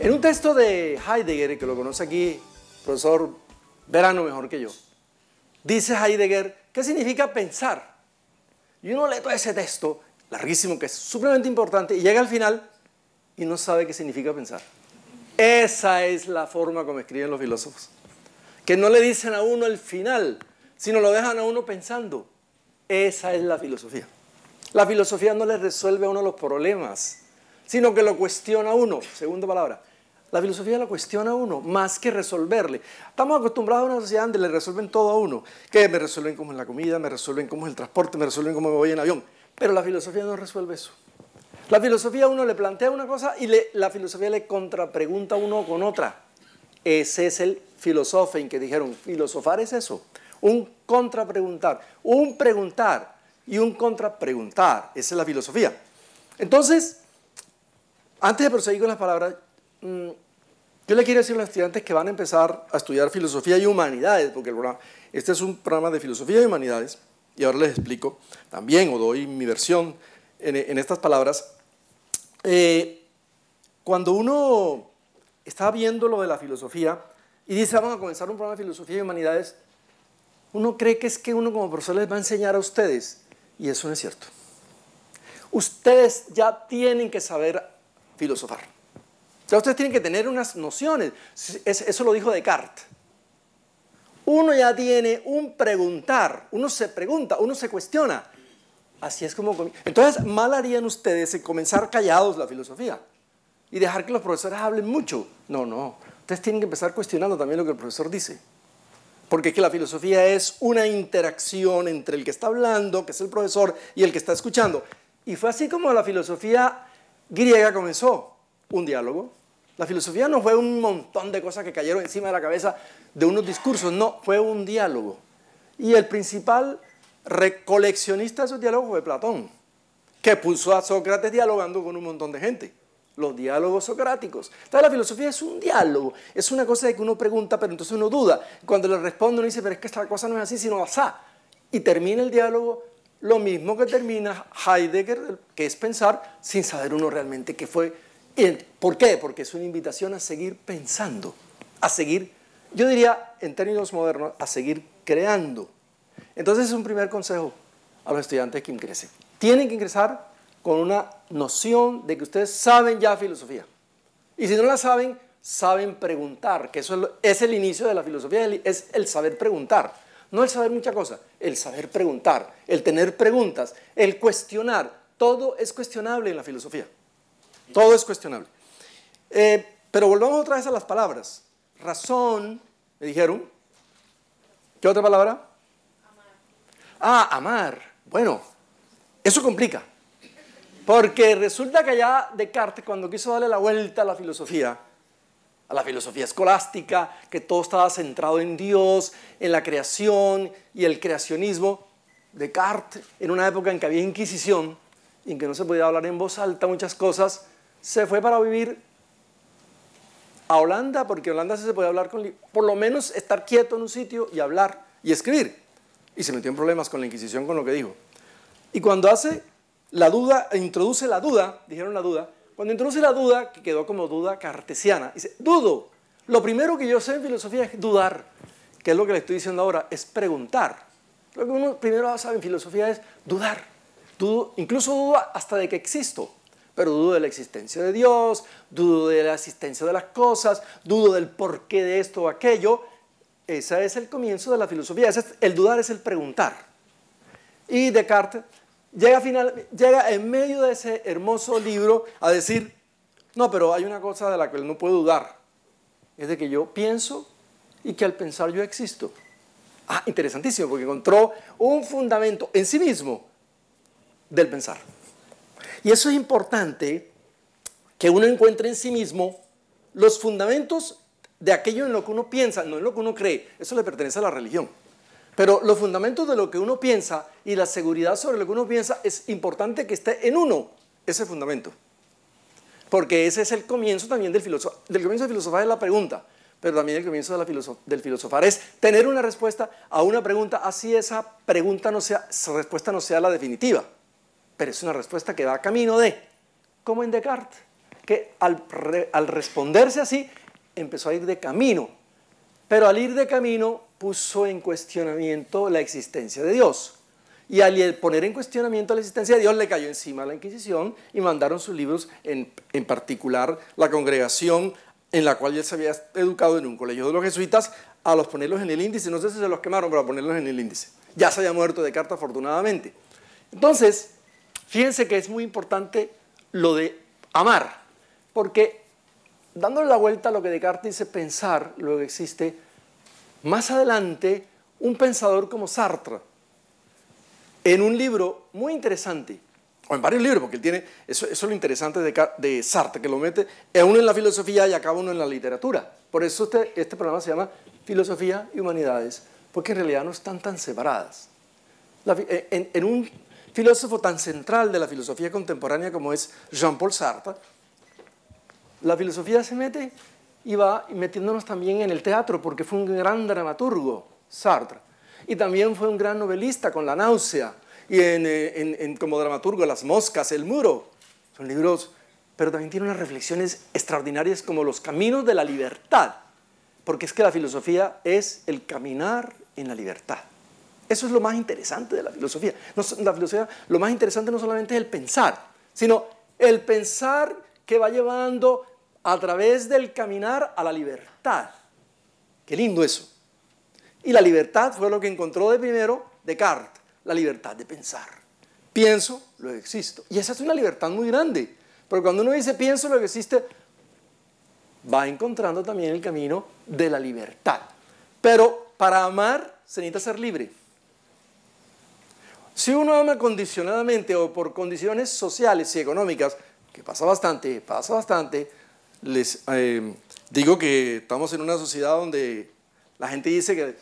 En un texto de Heidegger, que lo conoce aquí, profesor Verano mejor que yo, dice Heidegger, ¿qué significa pensar? Y uno lee todo ese texto, larguísimo, que es supremamente importante, y llega al final y no sabe qué significa pensar. Esa es la forma como escriben los filósofos. Que no le dicen a uno el final, sino lo dejan a uno pensando. Esa es la filosofía. La filosofía no le resuelve a uno los problemas, sino que lo cuestiona a uno. Segunda palabra. La filosofía la cuestiona a uno más que resolverle. Estamos acostumbrados a una sociedad donde le resuelven todo a uno. Que me resuelven cómo es la comida, me resuelven cómo es el transporte, me resuelven cómo me voy en avión. Pero la filosofía no resuelve eso. La filosofía uno le plantea una cosa y la filosofía le contrapregunta a uno con otra. Ese es el en que dijeron. Filosofar es eso. Un contrapreguntar. Un preguntar y un contrapreguntar. Esa es la filosofía. Entonces, antes de proseguir con las palabras, Mm, yo le quiero decir a los estudiantes que van a empezar a estudiar filosofía y humanidades, porque este es un programa de filosofía y humanidades, y ahora les explico también, o doy mi versión en, estas palabras. Eh, cuando uno está viendo lo de la filosofía y dice, vamos a comenzar un programa de filosofía y humanidades, uno cree que es que uno como profesor les va a enseñar a ustedes, y eso no es cierto. Ustedes ya tienen que saber filosofar ustedes tienen que tener unas nociones. Eso lo dijo Descartes. Uno ya tiene un preguntar, uno se pregunta, uno se cuestiona. Así es como... Entonces, mal harían ustedes comenzar callados la filosofía y dejar que los profesores hablen mucho. No, no. Ustedes tienen que empezar cuestionando también lo que el profesor dice. Porque es que la filosofía es una interacción entre el que está hablando, que es el profesor, y el que está escuchando. Y fue así como la filosofía griega comenzó. Un diálogo, la filosofía no fue un montón de cosas que cayeron encima de la cabeza de unos discursos, no, fue un diálogo. Y el principal recoleccionista de esos diálogos fue Platón, que puso a Sócrates dialogando con un montón de gente los diálogos socráticos. Entonces la filosofía es un diálogo, es una cosa de que uno pregunta, pero entonces uno duda. Cuando le responde uno dice, pero es que esta cosa no es así, sino asá. Y termina el diálogo lo mismo que termina Heidegger, que es pensar sin saber uno realmente qué fue ¿Por qué? Porque es una invitación a seguir pensando, a seguir, yo diría en términos modernos, a seguir creando. Entonces es un primer consejo a los estudiantes que ingresen. Tienen que ingresar con una noción de que ustedes saben ya filosofía. Y si no la saben, saben preguntar, que eso es el inicio de la filosofía, es el saber preguntar. No el saber mucha cosa, el saber preguntar, el tener preguntas, el cuestionar. Todo es cuestionable en la filosofía. Todo es cuestionable. Eh, pero volvamos otra vez a las palabras. Razón, me dijeron. ¿Qué otra palabra? Amar. Ah, amar. Bueno, eso complica. Porque resulta que allá Descartes, cuando quiso darle la vuelta a la filosofía, a la filosofía escolástica, que todo estaba centrado en Dios, en la creación y el creacionismo, Descartes, en una época en que había inquisición, en que no se podía hablar en voz alta muchas cosas, se fue para vivir a Holanda, porque en Holanda se puede hablar con, por lo menos estar quieto en un sitio y hablar y escribir. Y se metió en problemas con la Inquisición con lo que dijo. Y cuando hace la duda, introduce la duda, dijeron la duda, cuando introduce la duda, que quedó como duda cartesiana, dice, dudo. Lo primero que yo sé en filosofía es dudar, que es lo que le estoy diciendo ahora, es preguntar. Lo que uno primero sabe en filosofía es dudar. incluso duda hasta de que existo pero dudo de la existencia de Dios, dudo de la existencia de las cosas, dudo del porqué de esto o aquello. Ese es el comienzo de la filosofía. es, el dudar es el preguntar. Y Descartes llega, llega en medio de ese hermoso libro a decir, no, pero hay una cosa de la cual no puedo dudar. Es de que yo pienso y que al pensar yo existo. Ah, interesantísimo, porque encontró un fundamento en sí mismo del pensar. Y eso es importante, que uno encuentre en sí mismo los fundamentos de aquello en lo que uno piensa, no en lo que uno cree. Eso le pertenece a la religión. Pero los fundamentos de lo que uno piensa y la seguridad sobre lo que uno piensa es importante que esté en uno ese fundamento. Porque ese es el comienzo también del filosofar. Del comienzo de filosofar es la pregunta, pero también el comienzo del filosofar es tener una respuesta a una pregunta, así esa pregunta no sea, esa respuesta no sea la definitiva pero es una respuesta que va a camino de, como en Descartes, que al, responderse así empezó a ir de camino, pero al ir de camino puso en cuestionamiento la existencia de Dios. Y al poner en cuestionamiento la existencia de Dios le cayó encima la Inquisición y mandaron sus libros, en, en particular la congregación en la cual él se había educado en un colegio de los jesuitas, a los ponerlos en el índice. No sé si se los quemaron, pero a ponerlos en el índice. Ya se había muerto Descartes afortunadamente. Entonces, Fíjense que es muy importante lo de amar, porque dándole la vuelta a lo que Descartes dice pensar, lo que existe, más adelante un pensador como Sartre, en un libro muy interesante, o en varios libros, porque él tiene, eso, es lo interesante de, Sartre, que lo mete a uno en la filosofía y acaba uno en la literatura. Por eso este, este, programa se llama Filosofía y Humanidades, porque en realidad no están tan separadas. Eh, en un filósofo tan central de la filosofía contemporánea como es Jean-Paul Sartre, la filosofía se mete y va metiéndonos también en el teatro, porque fue un gran dramaturgo, Sartre, y también fue un gran novelista con La náusea, y eh, como dramaturgo Las moscas, El muro, son libros, pero también tiene unas reflexiones extraordinarias como Los caminos de la libertad, porque es que la filosofía es el caminar en la libertad. Eso es lo más interesante de la filosofía. la filosofía, lo más interesante no solamente es el pensar, sino el pensar que va llevando a través del caminar a la libertad. Qué lindo eso. Y la libertad fue lo que encontró de primero Descartes, la libertad de pensar. Pienso, lo existo. Y esa es una libertad muy grande. Pero cuando uno dice pienso, lo que existe, va encontrando también el camino de la libertad. Pero para amar se necesita ser libre. Si uno ama condicionadamente o por condiciones sociales y económicas, que pasa bastante, pasa bastante, les eh, digo que estamos en una sociedad donde la gente dice que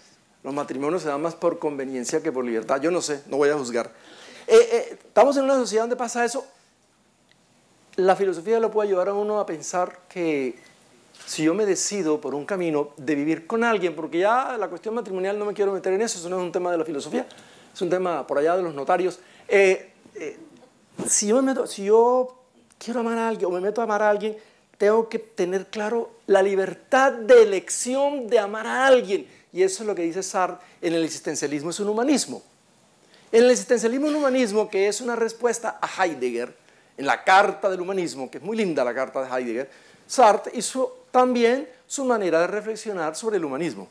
los matrimonios se dan más por conveniencia que por libertad. Yo no sé, no voy a juzgar. Eh, eh, estamos en una sociedad donde pasa eso. La filosofía lo puede ayudar a uno a pensar que si yo me decido por un camino de vivir con alguien, porque ya la cuestión matrimonial no me quiero meter en eso, eso no es un tema de la filosofía, es un tema por allá de los notarios. Eh, eh, si, yo quiero amar a alguien o me meto a amar a alguien, tengo que tener claro la libertad de elección de amar a alguien. Y eso es lo que dice Sartre en el existencialismo es un humanismo. En el existencialismo es un humanismo que es una respuesta a Heidegger, en la carta del humanismo, que es muy linda la carta de Heidegger, Sartre hizo también su manera de reflexionar sobre el humanismo.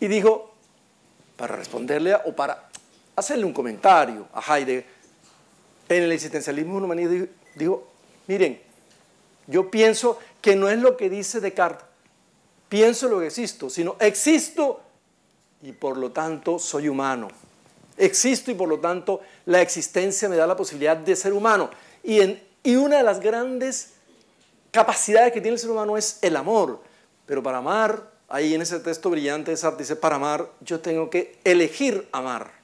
Y dijo, para responderle o para hacerle un comentario a Heidegger. En el existencialismo humanista Digo, miren, yo pienso que no es lo que dice Descartes, pienso lo que existo, sino existo y por lo tanto soy humano. Existo y por lo tanto la existencia me da la posibilidad de ser humano. Y, en, y una de las grandes capacidades que tiene el ser humano es el amor. Pero para amar, ahí en ese texto brillante de Sartre dice, para amar yo tengo que elegir amar.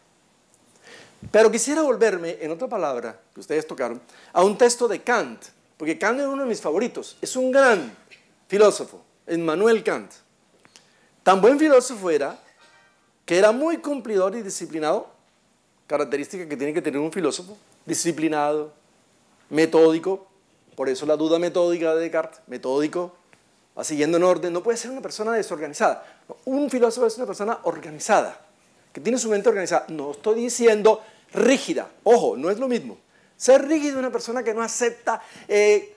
Pero quisiera volverme, en otra palabra que ustedes tocaron, a un texto de Kant, porque Kant es uno de mis favoritos. Es un gran filósofo, Emmanuel Kant. Tan buen filósofo era que era muy cumplidor y disciplinado, característica que tiene que tener un filósofo, disciplinado, metódico, por eso la duda metódica de Descartes, metódico, siguiendo en orden, no puede ser una persona desorganizada. un filósofo es una persona organizada, que tiene su mente organizada. No estoy diciendo rígida. Ojo, no es lo mismo. Ser rígido es una persona que no acepta eh,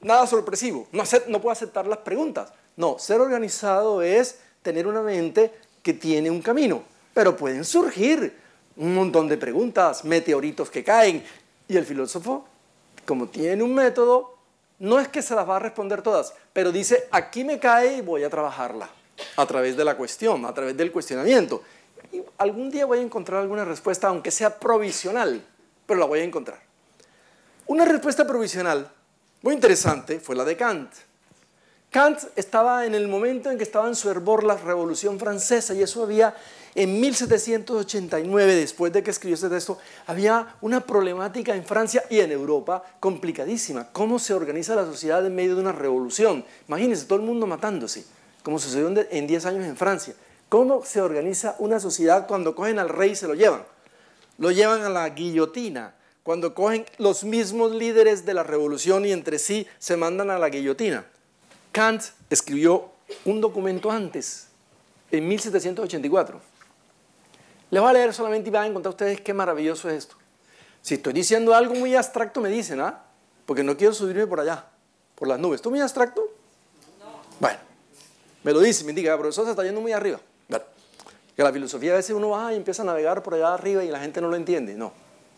nada sorpresivo, no puede aceptar las preguntas. No, ser organizado es tener una mente que tiene un camino, pero pueden surgir un montón de preguntas, meteoritos que caen, y el filósofo, como tiene un método, no es que se las va a responder todas, pero dice, aquí me cae y voy a trabajarla, a través de la cuestión, a través del cuestionamiento. Y algún día voy a encontrar alguna respuesta, aunque sea provisional, pero la voy a encontrar. Una respuesta provisional muy interesante fue la de Kant. Kant estaba en el momento en que estaba en su hervor la Revolución Francesa y eso había en 1789, después de que escribió este texto, había una problemática en Francia y en Europa complicadísima. ¿Cómo se organiza la sociedad en medio de una revolución? Imagínense, todo el mundo matándose, como sucedió en 10 años en Francia. ¿Cómo se organiza una sociedad cuando cogen al rey y se lo llevan? Lo llevan a la guillotina. Cuando cogen los mismos líderes de la revolución y entre sí se mandan a la guillotina. Kant escribió un documento antes, en 1784. Les voy a leer solamente y van a encontrar ustedes qué maravilloso es esto. Si estoy diciendo algo muy abstracto, me dicen, ¿ah? Porque no quiero subirme por allá, por las nubes. ¿Tú muy abstracto? No. Bueno, me lo dice, me diga, ah, profesor, se está yendo muy arriba. Que la filosofía a veces uno va y empieza a navegar por allá arriba y la gente no lo entiende. No,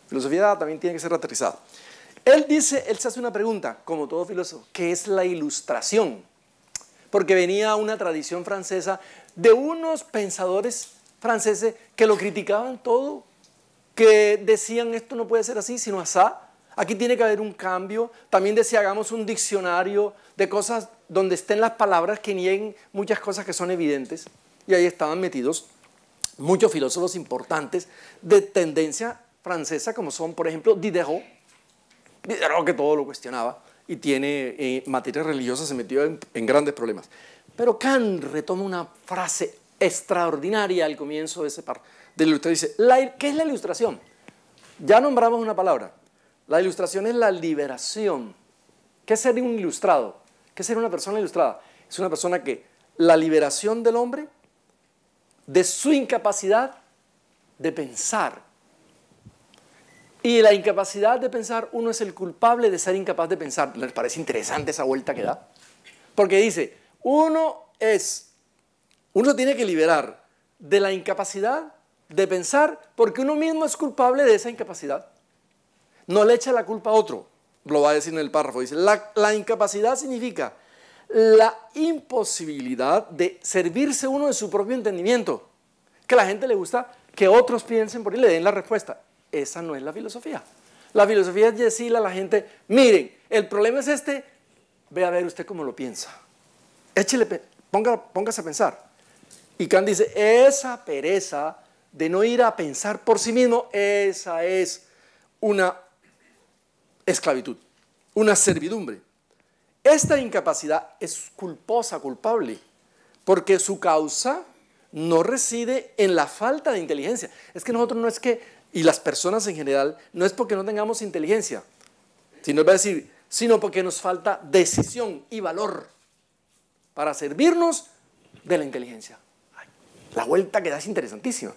filosofía también tiene que ser aterrizada. Él dice, él se hace una pregunta, como todo filósofo, ¿qué es la ilustración? Porque venía una tradición francesa de unos pensadores franceses que lo criticaban todo, que decían esto no puede ser así, sino asá. Aquí tiene que haber un cambio. También decía, hagamos un diccionario de cosas donde estén las palabras que nieguen muchas cosas que son evidentes. Y ahí estaban metidos muchos filósofos importantes de tendencia francesa, como son, por ejemplo, Diderot, Diderot que todo lo cuestionaba y tiene eh, materias religiosas, se metió en, grandes problemas. Pero Kant retoma una frase extraordinaria al comienzo de ese par. dice, ¿qué es la ilustración? Ya nombramos una palabra. La ilustración es la liberación. ¿Qué es ser un ilustrado? ¿Qué es ser una persona ilustrada? Es una persona que la liberación del hombre de su incapacidad de pensar. Y la incapacidad de pensar, uno es el culpable de ser incapaz de pensar. ¿Les parece interesante esa vuelta que da? Porque dice, uno es, uno tiene que liberar de la incapacidad de pensar porque uno mismo es culpable de esa incapacidad. No le echa la culpa a otro, lo va a decir en el párrafo. Dice, la, la incapacidad significa la imposibilidad de servirse uno de su propio entendimiento. Que a la gente le gusta que otros piensen por él y le den la respuesta. Esa no es la filosofía. La filosofía es decirle a la gente, miren, el problema es este, ve a ver usted cómo lo piensa. Échele, póngase a pensar. Y Kant dice, esa pereza de no ir a pensar por sí mismo, esa es una esclavitud, una servidumbre. Esta incapacidad es culposa, culpable, porque su causa no reside en la falta de inteligencia. Es que nosotros no es que, y las personas en general, no es porque no tengamos inteligencia, sino, sino porque nos falta decisión y valor para servirnos de la inteligencia. La vuelta que da es interesantísima.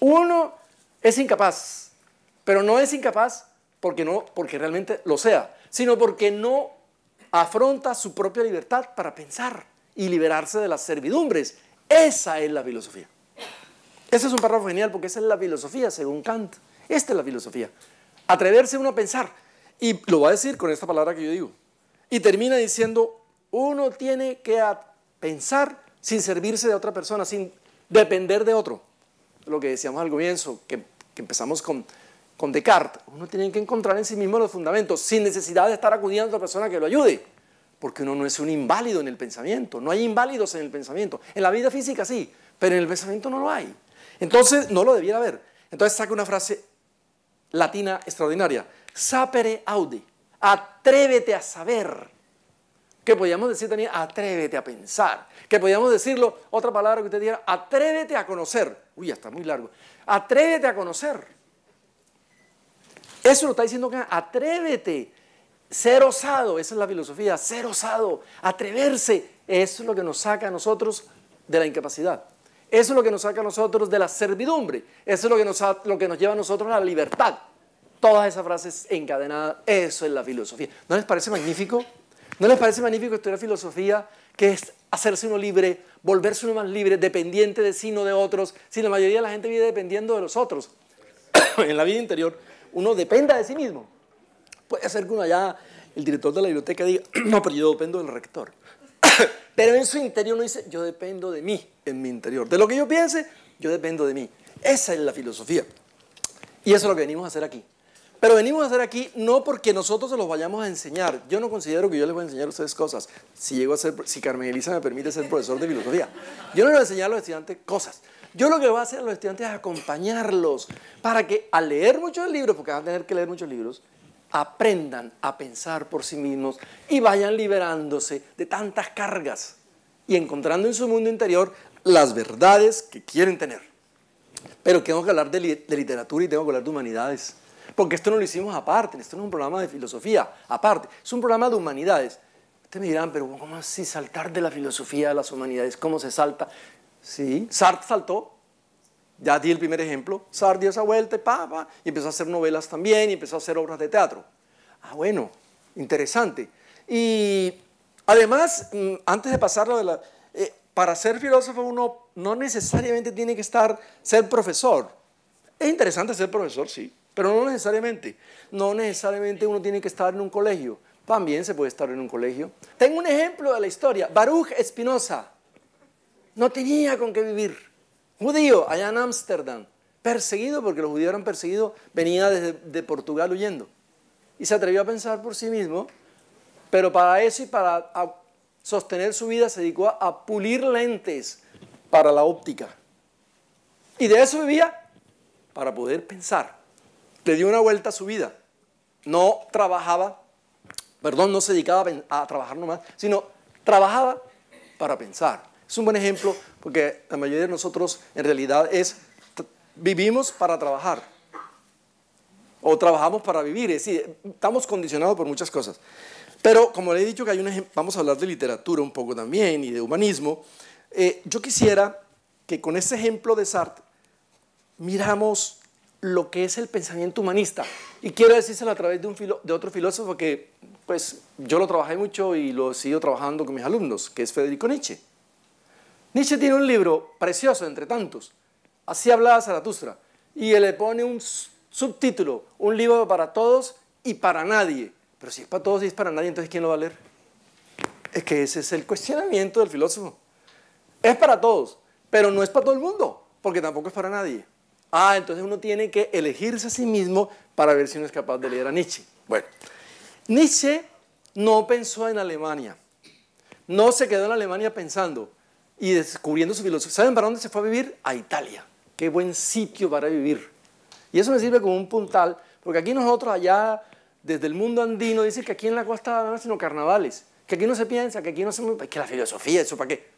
Uno es incapaz, pero no es incapaz porque, no, porque realmente lo sea, sino porque no afronta su propia libertad para pensar y liberarse de las servidumbres. Esa es la filosofía. Ese es un párrafo genial porque esa es la filosofía según Kant. Esta es la filosofía. Atreverse uno a pensar. Y lo va a decir con esta palabra que yo digo. Y termina diciendo, uno tiene que pensar sin servirse de otra persona, sin depender de otro. Lo que decíamos al comienzo, que, que empezamos con con Descartes. Uno tiene que encontrar en sí mismo los fundamentos sin necesidad de estar acudiendo a otra persona que lo ayude. Porque uno no es un inválido en el pensamiento. No hay inválidos en el pensamiento. En la vida física sí, pero en el pensamiento no lo hay. Entonces no lo debiera haber. Entonces saca una frase latina extraordinaria. Sapere audi, Atrévete a saber. Que podríamos decir también atrévete a pensar. Que podríamos decirlo, otra palabra que usted diga, atrévete a conocer. Uy, ya está muy largo. Atrévete a conocer. Eso lo está diciendo acá, atrévete, ser osado, esa es la filosofía, ser osado, atreverse, eso es lo que nos saca a nosotros de la incapacidad. Eso es lo que nos saca a nosotros de la servidumbre. Eso es lo que nos, lo que nos lleva a nosotros a la libertad. Todas esas frases encadenadas, eso es la filosofía. ¿No les parece magnífico? ¿No les parece magnífico estudiar filosofía, que es hacerse uno libre, volverse uno más libre, dependiente de sí, no de otros? Si la mayoría de la gente vive dependiendo de los otros en la vida interior, uno dependa de sí mismo. Puede ser que uno allá, el director de la biblioteca diga, no, pero yo dependo del rector. pero en su interior no dice, yo dependo de mí, en mi interior. De lo que yo piense, yo dependo de mí. Esa es la filosofía. Y eso es lo que venimos a hacer aquí. Pero venimos a hacer aquí no porque nosotros se los vayamos a enseñar. Yo no considero que yo les voy a enseñar a ustedes cosas. Si llego a ser, si Carmen Elisa me permite ser profesor de filosofía, yo no les voy a enseñar a los estudiantes cosas. Yo lo que voy a hacer a los estudiantes es acompañarlos para que al leer muchos libros, porque van a tener que leer muchos libros, aprendan a pensar por sí mismos y vayan liberándose de tantas cargas y encontrando en su mundo interior las verdades que quieren tener. Pero tengo que hablar de, de literatura y tengo que hablar de humanidades, porque esto no lo hicimos aparte, esto no es un programa de filosofía aparte, es un programa de humanidades. Ustedes me dirán, pero ¿cómo así saltar de la filosofía a las humanidades? ¿Cómo se salta? ¿sí? Sartre saltó, ya di el primer ejemplo. Sartre dio esa vuelta, papa, y empezó a hacer novelas también, y empezó a hacer obras de teatro. Ah, bueno, interesante. Y además, mm, antes de pasarlo de la... Eh, para ser filósofo uno no necesariamente tiene que estar, ser profesor. Es interesante ser profesor, sí, pero no necesariamente. No necesariamente uno tiene que estar en un colegio. También se puede estar en un colegio. Tengo un ejemplo de la historia. Baruch Espinosa, no tenía con qué vivir. Judío, allá en Ámsterdam, perseguido porque los judíos eran perseguidos, venía desde de Portugal huyendo. Y se atrevió a pensar por sí mismo, pero para eso y para sostener su vida se dedicó a, pulir lentes para la óptica. Y de eso vivía para poder pensar. Le dio una vuelta a su vida. No trabajaba, perdón, no se dedicaba a trabajar nomás, sino trabajaba para pensar. Es un buen ejemplo porque la mayoría de nosotros en realidad es vivimos para trabajar o trabajamos para vivir, es decir, estamos condicionados por muchas cosas. Pero como le he dicho que hay un vamos a hablar de literatura un poco también y de humanismo, eh, yo quisiera que con ese ejemplo de Sartre miramos lo que es el pensamiento humanista. Y quiero decírselo a través de, un de otro filósofo que pues yo lo trabajé mucho y lo sigo trabajando con mis alumnos, que es Federico Nietzsche. Nietzsche tiene un libro precioso, entre tantos, Así hablaba Zaratustra, y él le pone un subtítulo, un libro para todos y para nadie. Pero si es para todos y es para nadie, entonces ¿quién lo va a leer? Es que ese es el cuestionamiento del filósofo. Es para todos, pero no es para todo el mundo, porque tampoco es para nadie. Ah, entonces uno tiene que elegirse a sí mismo para ver si uno es capaz de leer a Nietzsche. Bueno, Nietzsche no pensó en Alemania. No se quedó en Alemania pensando y descubriendo su filosofía. ¿Saben para dónde se fue a vivir? A Italia. Qué buen sitio para vivir. Y eso me sirve como un puntal, porque aquí nosotros allá, desde el mundo andino, dicen que aquí en la costa nada más sino carnavales, que aquí no se piensa, que aquí no se... que la filosofía, ¿eso para qué?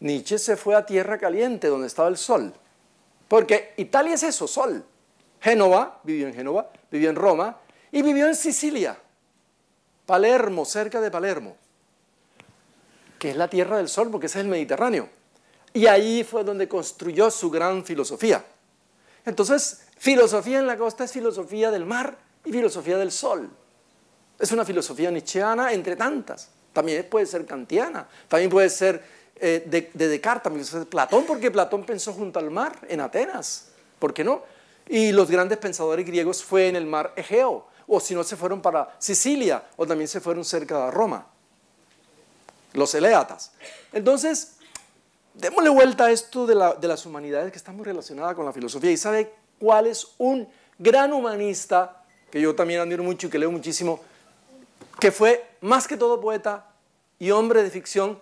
Nietzsche se fue a tierra caliente, donde estaba el sol. Porque Italia es eso, sol. Génova, vivió en Génova, vivió en Roma y vivió en Sicilia, Palermo, cerca de Palermo que es la Tierra del Sol, porque ese es el Mediterráneo. Y ahí fue donde construyó su gran filosofía. Entonces, filosofía en la costa es filosofía del mar y filosofía del sol. Es una filosofía nietzscheana entre tantas. También puede ser kantiana, también puede ser eh, de, de, Descartes, también puede ser Platón, porque Platón pensó junto al mar en Atenas. ¿Por qué no? Y los grandes pensadores griegos fue en el mar Egeo, o si no se fueron para Sicilia, o también se fueron cerca de Roma los eleatas. Entonces, démosle vuelta a esto de, las humanidades que está muy relacionada con la filosofía. ¿Y sabe cuál es un gran humanista que yo también admiro mucho y que leo muchísimo? Que fue más que todo poeta y hombre de ficción,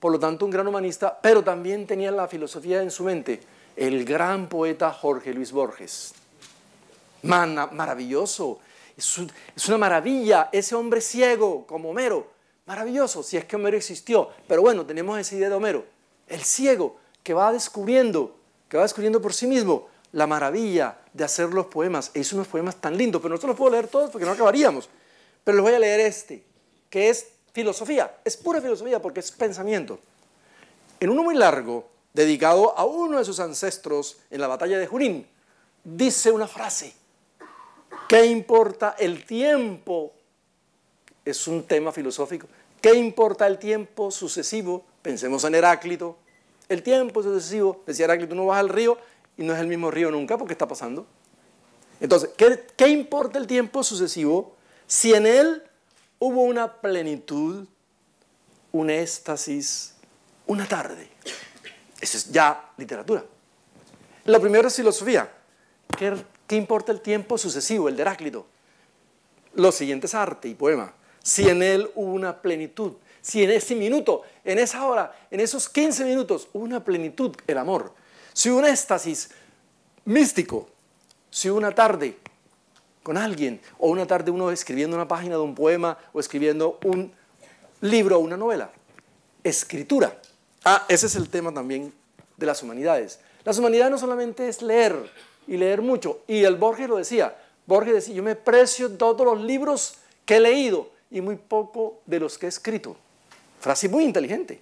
por lo tanto un gran humanista, pero también tenía la filosofía en su mente, el gran poeta Jorge Luis Borges. Man, maravilloso, es una maravilla ese hombre ciego como Homero Maravilloso, si es que Homero existió. Pero bueno, tenemos esa idea de Homero, el ciego que va descubriendo, que va descubriendo por sí mismo la maravilla de hacer los poemas. E hizo unos poemas tan lindos, pero no se los puedo leer todos porque no acabaríamos. Pero les voy a leer este, que es filosofía, es pura filosofía porque es pensamiento. En uno muy largo, dedicado a uno de sus ancestros en la batalla de Junín, dice una frase, ¿qué importa el tiempo es un tema filosófico. ¿Qué importa el tiempo sucesivo? Pensemos en Heráclito. El tiempo sucesivo, decía Heráclito, no vas al río y no es el mismo río nunca porque está pasando. Entonces, ¿qué, importa el tiempo sucesivo si en él hubo una plenitud, un éxtasis, una tarde? Eso es ya literatura. Lo primero es filosofía. ¿Qué, qué importa el tiempo sucesivo, el de Heráclito? Lo siguiente es arte y poema si en Él hubo una plenitud, si en ese minuto, en esa hora, en esos 15 minutos hubo una plenitud, el amor, si hubo un éxtasis místico, si una tarde con alguien, o una tarde uno escribiendo una página de un poema o escribiendo un libro o una novela. Escritura. Ah, ese es el tema también de las humanidades. Las humanidades no solamente es leer y leer mucho, y el Borges lo decía, Borges decía, yo me precio todos los libros que he leído, y muy poco de los que he escrito. Frase muy inteligente.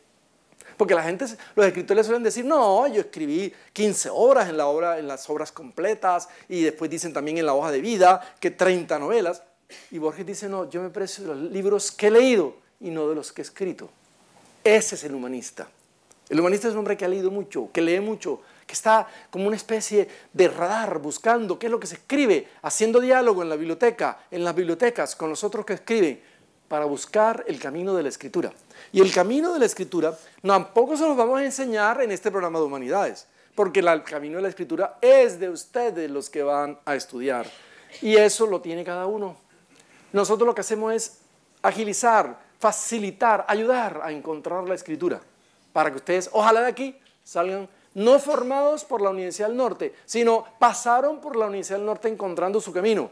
Porque la gente, los escritores suelen decir, no, yo escribí 15 horas en, la obra, en las obras completas y después dicen también en la hoja de vida que 30 novelas. Y Borges dice, no, yo me precio de los libros que he leído y no de los que he escrito. Ese es el humanista. El humanista es un hombre que ha leído mucho, que lee mucho, que está como una especie de radar buscando qué es lo que se escribe, haciendo diálogo en la biblioteca, en las bibliotecas, con los otros que escriben, para buscar el camino de la escritura. Y el camino de la escritura tampoco se los vamos a enseñar en este programa de humanidades, porque el camino de la escritura es de ustedes los que van a estudiar. Y eso lo tiene cada uno. Nosotros lo que hacemos es agilizar, facilitar, ayudar a encontrar la escritura, para que ustedes, ojalá de aquí, salgan no formados por la Universidad del Norte, sino pasaron por la Universidad del Norte encontrando su camino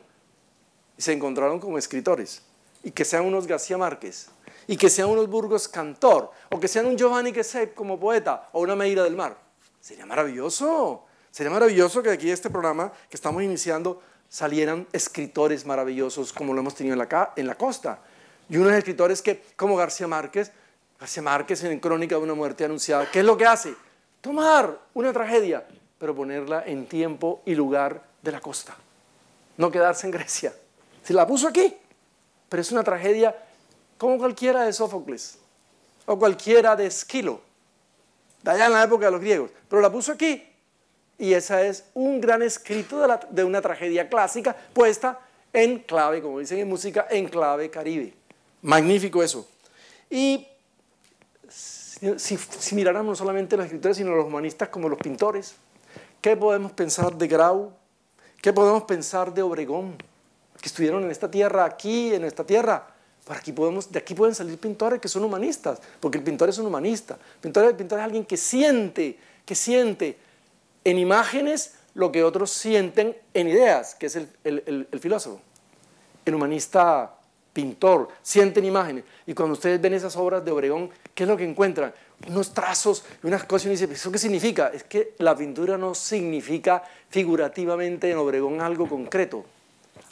y se encontraron como escritores y que sean unos García Márquez, y que sean unos Burgos cantor, o que sean un Giovanni Quesep como poeta, o una Meira del Mar. Sería maravilloso, sería maravilloso que aquí este programa que estamos iniciando salieran escritores maravillosos como lo hemos tenido en la, en la costa. Y unos escritores que, como García Márquez, García Márquez en Crónica de una muerte anunciada, ¿qué es lo que hace? Tomar una tragedia, pero ponerla en tiempo y lugar de la costa. No quedarse en Grecia. si la puso aquí, pero es una tragedia como cualquiera de Sófocles o cualquiera de Esquilo, de allá en la época de los griegos, pero la puso aquí. Y esa es un gran escrito de, una tragedia clásica puesta en clave, como dicen en música, en clave caribe. Magnífico eso. Y si, si, miráramos no solamente los escritores, sino los humanistas como los pintores, ¿qué podemos pensar de Grau? ¿Qué podemos pensar de Obregón? que estuvieron en esta tierra, aquí, en esta tierra. Para aquí podemos, de aquí pueden salir pintores que son humanistas, porque el pintor es un humanista. El pintor, el pintor es alguien que siente, que siente en imágenes lo que otros sienten en ideas, que es el, filósofo. El humanista pintor, siente en imágenes. Y cuando ustedes ven esas obras de Obregón, ¿qué es lo que encuentran? Unos trazos y unas cosas. Y uno dice, ¿eso qué significa? Es que la pintura no significa figurativamente en Obregón algo concreto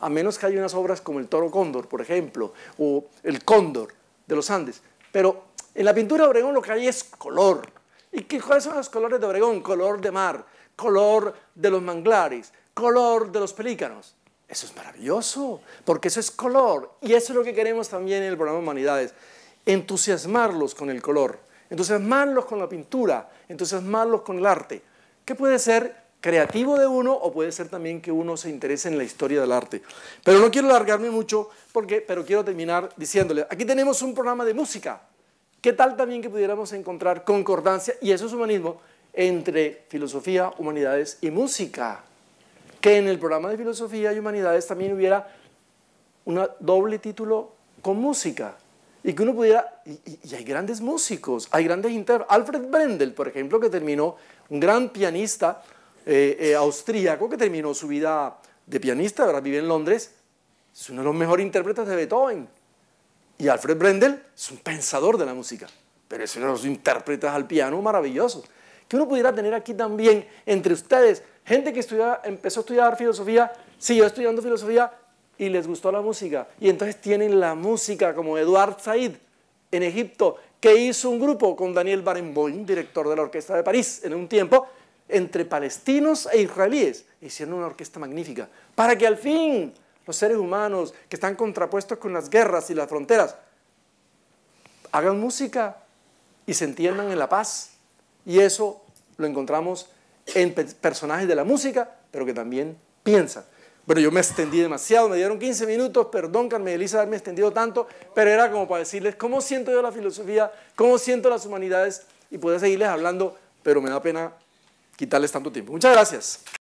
a menos que haya unas obras como el Toro Cóndor, por ejemplo, o el Cóndor de los Andes. Pero en la pintura de Obregón lo que hay es color. ¿Y qué, cuáles son los colores de Obregón? Color de mar, color de los manglares, color de los pelícanos. Eso es maravilloso, porque eso es color. Y eso es lo que queremos también en el programa Humanidades, entusiasmarlos con el color, entusiasmarlos con la pintura, entusiasmarlos con el arte. ¿Qué puede ser creativo de uno o puede ser también que uno se interese en la historia del arte. Pero no quiero alargarme mucho, porque, pero quiero terminar diciéndole, aquí tenemos un programa de música. ¿Qué tal también que pudiéramos encontrar concordancia, y eso es humanismo, entre filosofía, humanidades y música? Que en el programa de filosofía y humanidades también hubiera un doble título con música. Y que uno pudiera, y, hay grandes músicos, hay grandes intérpretes. Alfred Brendel, por ejemplo, que terminó, un gran pianista, eh, eh, austríaco que terminó su vida de pianista, ahora vive en Londres, es uno de los mejores intérpretes de Beethoven. Y Alfred Brendel es un pensador de la música, pero es uno de los intérpretes al piano maravillosos Que uno pudiera tener aquí también entre ustedes gente que empezó a estudiar filosofía, siguió estudiando filosofía y les gustó la música. Y entonces tienen la música como Eduard Said en Egipto, que hizo un grupo con Daniel Barenboim, director de la Orquesta de París en un tiempo, entre palestinos e israelíes. Hicieron una orquesta magnífica para que al fin los seres humanos que están contrapuestos con las guerras y las fronteras hagan música y se entiendan en la paz. Y eso lo encontramos en personajes de la música, pero que también piensan. Bueno, yo me extendí demasiado, me dieron 15 minutos, perdón Carmen Elisa haberme extendido tanto, pero era como para decirles cómo siento yo la filosofía, cómo siento las humanidades y poder seguirles hablando, pero me da pena quitarles tanto tiempo. Muchas gracias.